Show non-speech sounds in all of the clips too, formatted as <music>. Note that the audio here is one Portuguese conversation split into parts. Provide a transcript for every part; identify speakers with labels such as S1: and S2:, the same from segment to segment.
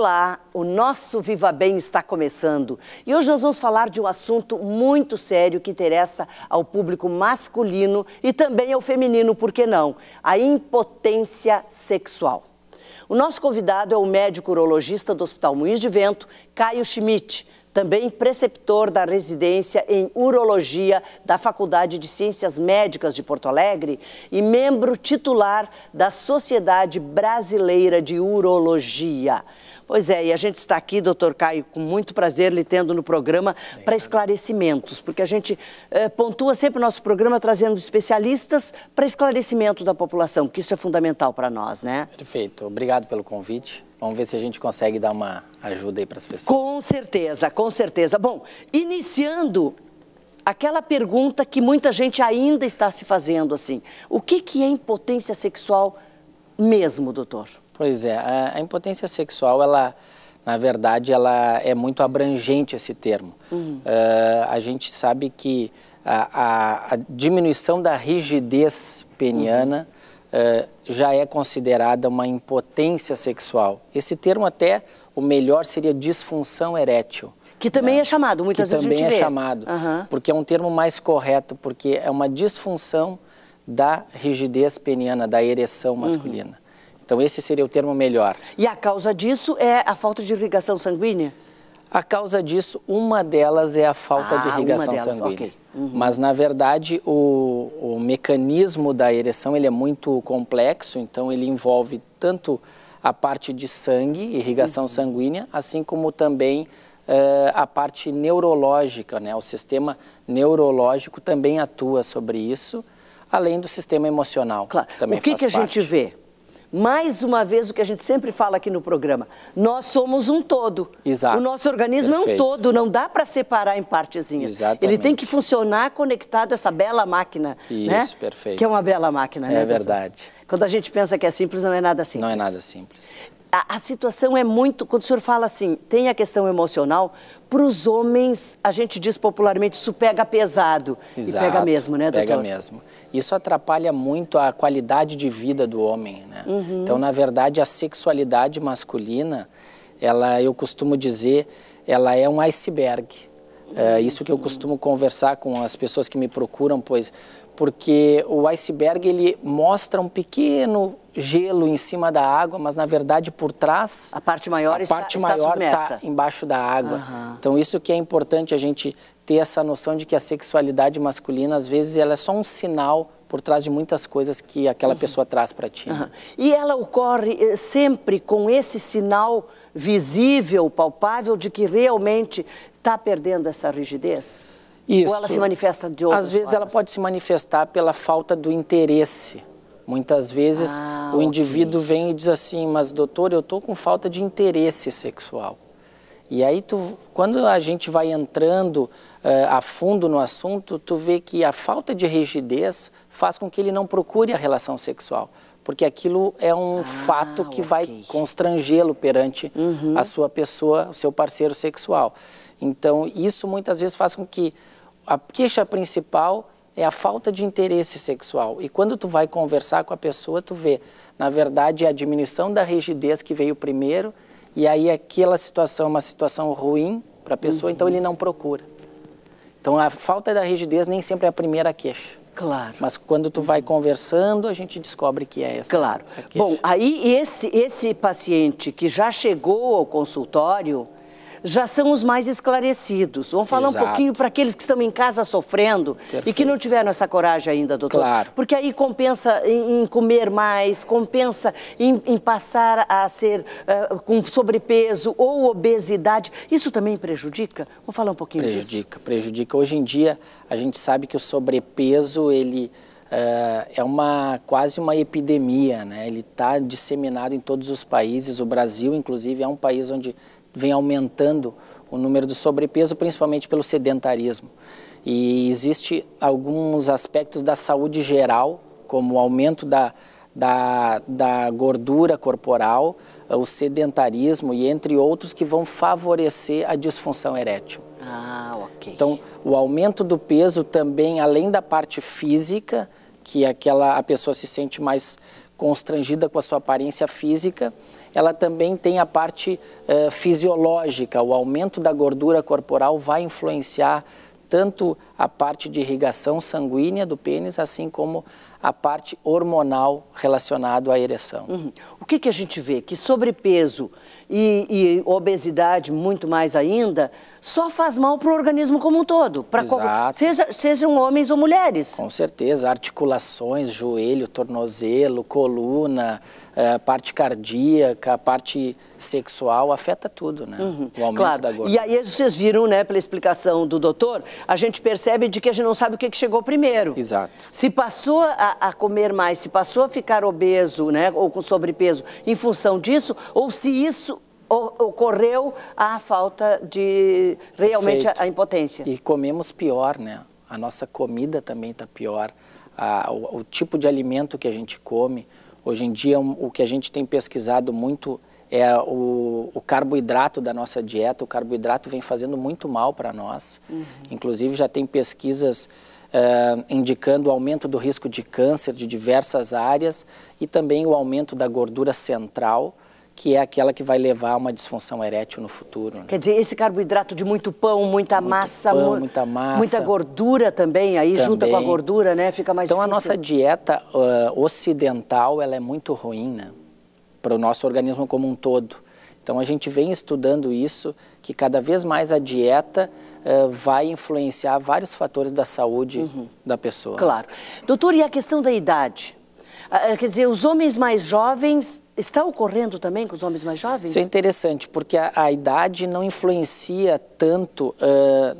S1: Olá, o nosso Viva Bem está começando e hoje nós vamos falar de um assunto muito sério que interessa ao público masculino e também ao feminino, por que não? A impotência sexual. O nosso convidado é o médico urologista do Hospital Moinhos de Vento, Caio Schmidt, também preceptor da residência em urologia da Faculdade de Ciências Médicas de Porto Alegre e membro titular da Sociedade Brasileira de Urologia. Pois é, e a gente está aqui, doutor Caio, com muito prazer lhe tendo no programa para esclarecimentos, porque a gente eh, pontua sempre o nosso programa trazendo especialistas para esclarecimento da população, que isso é fundamental para nós, né? Perfeito, obrigado pelo convite. Vamos ver se a gente consegue dar uma ajuda aí para as pessoas. Com certeza, com certeza. Bom, iniciando aquela pergunta que muita gente ainda está se fazendo assim: o que, que é impotência sexual mesmo,
S2: doutor? Pois é, a, a impotência sexual, ela, na verdade, ela é muito abrangente esse termo. Uhum. Uh, a gente sabe que a, a, a diminuição da rigidez peniana uhum. uh, já é considerada uma impotência sexual. Esse termo até, o melhor seria disfunção erétil. Que também né? é chamado, muitas que vezes também é vê. chamado, uhum. porque é um termo mais correto, porque é uma disfunção da rigidez peniana, da ereção masculina. Uhum. Então esse seria o termo melhor. E a causa disso é a falta de irrigação sanguínea? A causa disso, uma delas é a falta ah, de irrigação delas, sanguínea. Okay. Uhum. Mas, na verdade, o, o, mecanismo da ereção ele é muito complexo, então ele envolve tanto a parte de sangue, irrigação uhum. sanguínea, assim como também uh, a parte neurológica, né? o sistema neurológico também atua sobre
S1: isso, além do sistema emocional. Claro. o que, que a gente vê? mais uma vez o que a gente sempre fala aqui no programa, nós somos um todo. Exato. O nosso organismo Perfeito. é um todo, não dá para separar em partezinhas. Exatamente. Ele tem que funcionar conectado a essa bela máquina, Isso, né? perfeito. Que é uma bela máquina, é né? É verdade. Quando a gente pensa que é simples, não é nada simples. Não é nada simples a, a situação é muito. Quando o senhor fala assim, tem a questão emocional, para os homens, a gente diz popularmente, isso pega pesado. Exato, e pega mesmo, né, doutor? Pega mesmo.
S2: Isso atrapalha muito a qualidade de vida do homem, né? Uhum. Então, na verdade, a sexualidade masculina, ela, eu costumo dizer, ela é um iceberg. É uhum. isso que eu costumo conversar com as pessoas que me procuram, pois porque o iceberg ele mostra um pequeno gelo em cima da água, mas na verdade por trás a parte maior a está, parte maior está embaixo da água. Uhum. Então isso que é importante a gente ter essa noção de que a sexualidade masculina às vezes ela é
S1: só um sinal por trás de muitas coisas que aquela uhum. pessoa traz para ti. Uhum. E ela ocorre eh, sempre com esse sinal visível, palpável de que realmente está perdendo essa rigidez? Isso. Ou ela se manifesta de outras Às vezes formas? ela pode se
S2: manifestar pela falta do interesse. Muitas vezes ah, o indivíduo vem e diz assim, mas doutor, eu estou com falta de interesse sexual. E aí, tu, quando a gente vai entrando uh, a fundo no assunto, tu vê que a falta de rigidez faz com que ele não procure a relação sexual, porque aquilo é um ah, fato que okay. vai constrangê-lo perante uhum. a sua pessoa, o seu parceiro sexual. Então, isso muitas vezes faz com que a queixa principal é a falta de interesse sexual. E quando tu vai conversar com a pessoa, tu vê, na verdade, a diminuição da rigidez que veio primeiro, e aí aquela situação é uma situação ruim para a pessoa, então uhum. então ele não procura. Então a falta da rigidez nem sempre é a primeira queixa.
S1: Claro. Mas quando tu vai conversando, a gente descobre que é essa. Claro. Bom, aí esse esse paciente que já chegou ao consultório, já são os mais esclarecidos. Vamos falar Exato. um pouquinho para aqueles que estão em casa sofrendo Perfeito. e que não tiveram essa coragem ainda, doutor. Claro. Porque aí compensa em, comer mais, compensa em, em passar a ser uh, com sobrepeso ou obesidade. Isso também prejudica? Vamos falar um pouquinho prejudica, disso.
S2: Prejudica, prejudica. Hoje em dia, a gente sabe que o sobrepeso, ele eh, é uma quase uma epidemia, né? Ele está disseminado em todos os países. O Brasil, inclusive, é um país onde vem aumentando o número do sobrepeso, principalmente pelo sedentarismo. E existe alguns aspectos da saúde geral, como o aumento da, da, da gordura corporal, eh, o sedentarismo e entre outros que vão favorecer a disfunção erétil. Ah, ok. Então, o aumento do peso também, além da parte física, que é aquela a pessoa se sente mais constrangida com a sua aparência física, ela também tem a parte eh, fisiológica. O aumento da gordura corporal vai influenciar tanto a parte de irrigação sanguínea do
S1: pênis, assim como a parte hormonal relacionada à ereção. Uhum. O que, que, a gente vê? Que sobrepeso e, e obesidade, muito mais ainda, só faz mal para o organismo como um todo, para seja, sejam homens ou mulheres. Com
S2: certeza, articulações, joelho, tornozelo, coluna, é, parte
S1: cardíaca, parte sexual, afeta tudo, né? Uhum. O aumento claro. da gordura. E aí vocês viram, né, pela explicação do doutor, a gente percebe percebe de que a gente não sabe o que, que chegou primeiro. Exato. Se passou a, a, comer mais, se passou a ficar obeso, né, ou com sobrepeso, em função disso, ou se isso ocorreu a falta de
S2: realmente a, a,
S1: impotência. E
S2: comemos pior, né? A nossa comida também está pior. A, o, o, tipo de alimento que a gente come. Hoje em dia, o que a gente tem pesquisado muito é o, o, carboidrato da nossa dieta. O carboidrato vem fazendo muito mal para nós. Uhum. Inclusive, já tem pesquisas uh, indicando o aumento do risco de câncer de diversas áreas e também o aumento da gordura central, que é aquela que vai levar a uma disfunção erétil no futuro. Né?
S1: Quer dizer, esse carboidrato de muito pão, muita muito massa, pão, mu muita massa, muita gordura também, aí também. junta com a gordura, né? Fica mais então, difícil. Então a nossa
S2: dieta uh, ocidental, ela é muito ruim, né? para o nosso organismo como um todo. Então a gente vem estudando isso, que cada vez mais a dieta uh, vai influenciar vários fatores da saúde uhum. da pessoa. Claro.
S1: Doutor, e a questão da idade? Uh, quer dizer, os homens mais jovens, está ocorrendo também com os homens mais jovens? Isso é interessante, porque a, a idade não influencia
S2: tanto uh,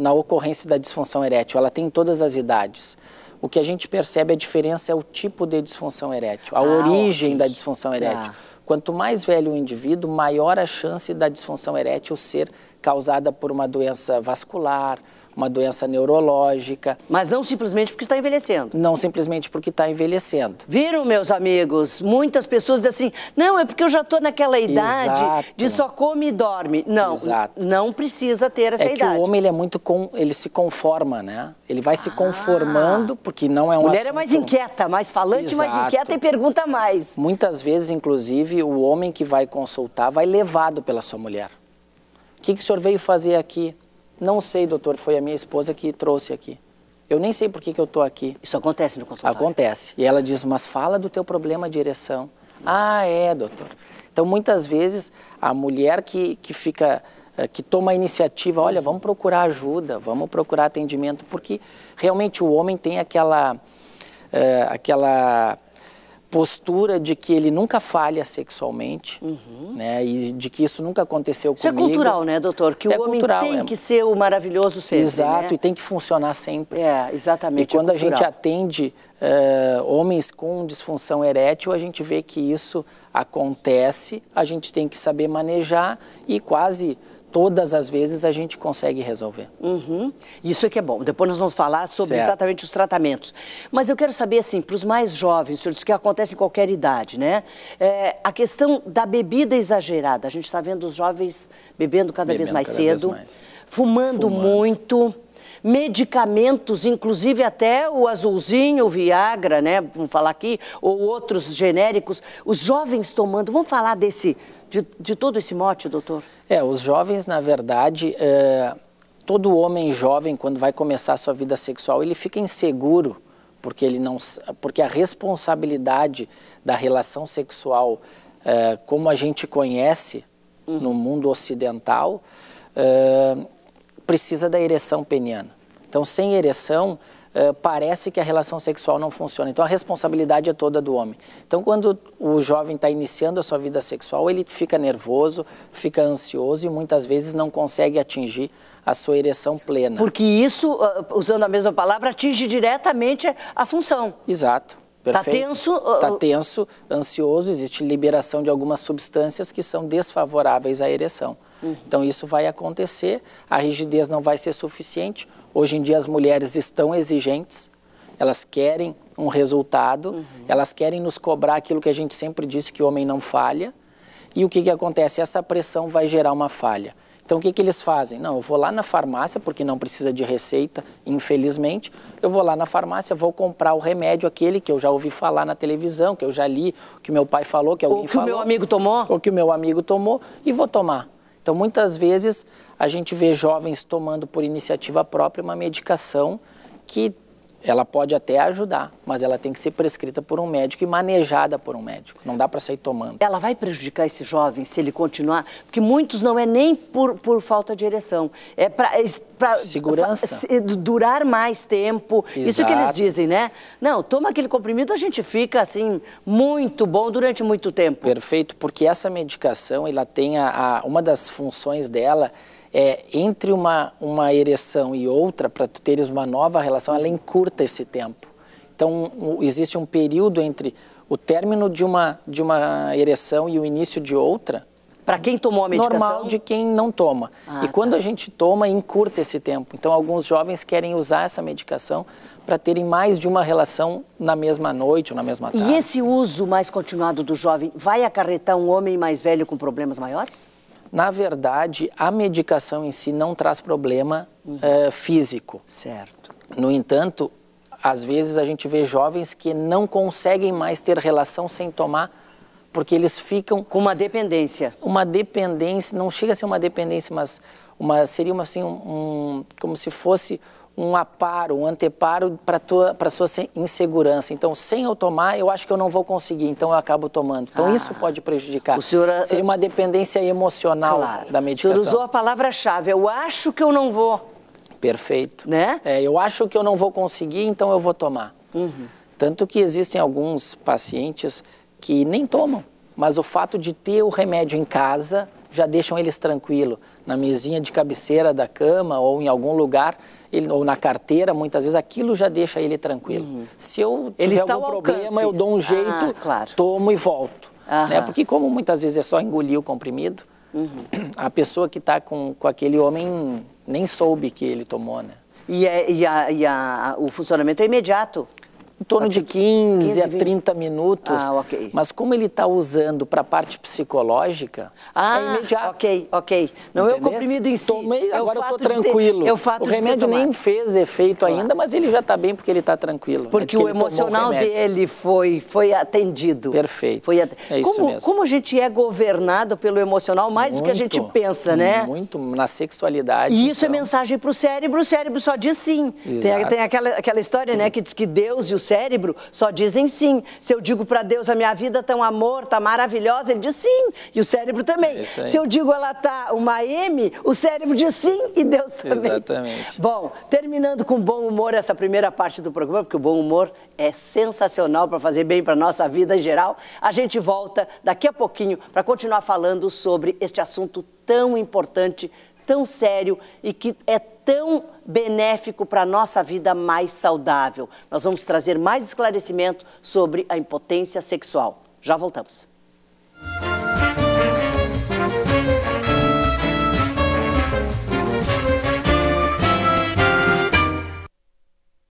S2: na ocorrência da disfunção erétil, ela tem em todas as idades. O que a gente percebe a diferença é o tipo de disfunção erétil, a ah, origem okay. da disfunção tá. erétil. Quanto mais velho o indivíduo, maior a chance da disfunção erétil ser causada por uma doença vascular, uma doença neurológica. Mas não simplesmente porque está envelhecendo.
S1: Não simplesmente porque está envelhecendo. Viram, meus amigos? Muitas pessoas dizem assim: não, é porque eu já estou naquela idade Exato. de só come e dorme. Não, Exato. não precisa ter essa é idade. Que o homem ele é muito com,
S2: ele se conforma, né? Ele vai se ah. conformando porque não é um. Mulher assunto... é mais inquieta, mais falante, Exato. mais inquieta e
S1: pergunta mais.
S2: Muitas vezes, inclusive, o homem que vai consultar vai levado pela sua mulher. O que, que o senhor veio fazer aqui? Não sei, doutor, foi a minha esposa que trouxe aqui. Eu nem sei por que, que eu tô aqui. Isso acontece no consultório? Acontece. E ela diz, mas fala do teu problema de ereção. Hum. Ah, é, doutor. Então, muitas vezes, a mulher que, que fica eh, que toma a iniciativa, olha, vamos procurar ajuda, vamos procurar atendimento, porque realmente o homem tem aquela, é, aquela postura de que ele nunca falha sexualmente, uhum. né? E de que isso nunca aconteceu isso é comigo. Isso é cultural, né, doutor? Que é o homem cultural, tem é... que ser o maravilhoso sempre, Exato, né? e tem que funcionar sempre. É, exatamente. E é quando é a gente
S1: atende
S2: uh, homens com disfunção erétil, a gente vê que isso acontece, a gente tem que saber manejar e quase todas as vezes a gente consegue
S1: resolver. Uhum. Isso é que é bom. Depois nós vamos falar sobre certo. exatamente os tratamentos. Mas eu quero saber, assim, para os mais jovens, isso que acontece em qualquer idade, né? É, a questão da bebida exagerada. A gente está vendo os jovens bebendo cada bebendo vez mais cada cedo, vez mais. Fumando, fumando muito medicamentos, inclusive até o azulzinho, o Viagra, né? Vamos falar aqui, ou outros genéricos, os jovens tomando. Vamos falar desse, de, de todo esse mote, doutor? É, os jovens, na verdade. É,
S2: todo homem jovem, quando vai começar a sua vida sexual, ele fica inseguro porque ele não porque a responsabilidade da relação sexual é, como a gente conhece uhum. no mundo ocidental é, precisa da ereção peniana então, sem ereção, eh, parece que a relação sexual não funciona. Então, a responsabilidade é toda do homem. Então, quando o jovem está iniciando a sua vida sexual, ele fica nervoso, fica ansioso e muitas vezes não consegue atingir a sua ereção plena. Porque isso, ah, usando a mesma palavra, atinge diretamente a função. Exato. Está tenso? Está ah, tenso, ansioso, existe liberação de algumas substâncias que são desfavoráveis à ereção. Uhum. Então, isso vai acontecer, a rigidez não vai ser suficiente. Hoje em dia, as mulheres estão exigentes, elas querem um resultado, uhum. elas querem nos cobrar aquilo que a gente sempre disse que o homem não falha. E o que, que acontece? Essa pressão vai gerar uma falha. Então, o que, que eles fazem? Não, eu vou lá na farmácia, porque não precisa de receita, infelizmente. Eu vou lá na farmácia, vou comprar o remédio, aquele que eu já ouvi falar na televisão, que eu já li, que meu pai falou, que alguém falou. Ou que falou, o meu amigo tomou. Ou que o meu amigo tomou, e vou tomar. Então, muitas vezes, a gente vê jovens tomando por iniciativa própria uma medicação que ela pode até ajudar, mas ela tem que ser prescrita por um médico e manejada por um médico. Não dá para sair tomando. Ela vai prejudicar
S1: esse jovem se ele continuar? Porque muitos não é nem por, por falta de ereção. É para é segurança durar mais tempo. Exato. Isso que eles dizem, né? Não, toma aquele comprimido, a gente fica assim muito bom durante muito tempo. Perfeito, porque
S2: essa medicação, ela tem a, a uma das funções dela é, entre uma, uma ereção e outra, para tu teres uma nova relação, ela encurta esse tempo. Então, existe um período entre o término de uma, de uma ereção e o início de outra. Para quem tomou a medicação? Normal de quem não toma. Ah, e quando tá. a gente toma, encurta esse tempo. Então, alguns jovens querem usar essa medicação para terem mais de uma relação na mesma noite ou na mesma tarde. E
S1: esse uso mais continuado do jovem vai acarretar um homem mais velho com problemas maiores? na verdade, a medicação em si não traz
S2: problema uhum. é, físico. Certo. No entanto, às vezes a gente vê jovens que não conseguem mais ter relação sem tomar, porque eles ficam... Com uma dependência. Uma dependência, não chega a ser uma dependência, mas uma, seria uma, assim, um, um como se fosse um aparo, um anteparo para tua para sua insegurança. Então, sem eu tomar, eu acho que eu não vou conseguir, então eu acabo tomando. Então, ah, isso pode prejudicar. O senhor, ah, Seria uma dependência emocional claro, da medicação. O senhor usou a
S1: palavra-chave, eu acho que eu
S2: não vou. Perfeito. Né? É, eu acho que eu não vou conseguir, então eu vou tomar. Uhum. Tanto que existem alguns pacientes que nem tomam, mas o fato de ter o remédio em casa já deixam eles tranquilo na mesinha de cabeceira da cama ou em algum lugar ele, ou na carteira muitas vezes aquilo já deixa ele tranquilo uhum. se eu tiver ele algum problema alcance. eu dou um ah, jeito ah, claro. tomo e volto né? porque como muitas vezes é só engolir o comprimido uhum. <clears throat> a pessoa que está com, com aquele homem nem soube que ele tomou né
S1: e, é, e, a, e a, o funcionamento é imediato em torno de 15, 15 a 30 20. minutos. Ah,
S2: ok. Mas como ele está usando para a parte psicológica, é ah, é imediato. Ok, ok. Não é o comprimido em si. Tomei, é agora eu estou tranquilo. Ter, é o, fato o remédio nem fez efeito claro. ainda, mas ele já está bem porque ele está tranquilo. Porque, é porque o emocional o dele foi, foi atendido. Perfeito. Foi at... é isso como, mesmo. como
S1: a gente é governado pelo emocional mais muito, do que a gente pensa, né?
S2: Muito, na sexualidade. E isso é
S1: então. é mensagem para o cérebro, o cérebro só diz sim. Tem, tem, aquela, aquela história, né, que diz que Deus e o cérebro só dizem sim. Se eu digo para Deus, a minha vida tá um amor, tá maravilhosa, ele diz sim. E o cérebro também. É Se eu digo ela tá uma M, o cérebro diz sim e Deus também. Exatamente. Bom, terminando com bom humor essa primeira parte do programa, porque o bom humor é sensacional para fazer bem para nossa vida em geral. A gente volta daqui a pouquinho para continuar falando sobre este assunto tão importante tão sério e que é tão benéfico para a nossa vida mais saudável. Nós vamos trazer mais esclarecimento sobre a impotência sexual. Já voltamos.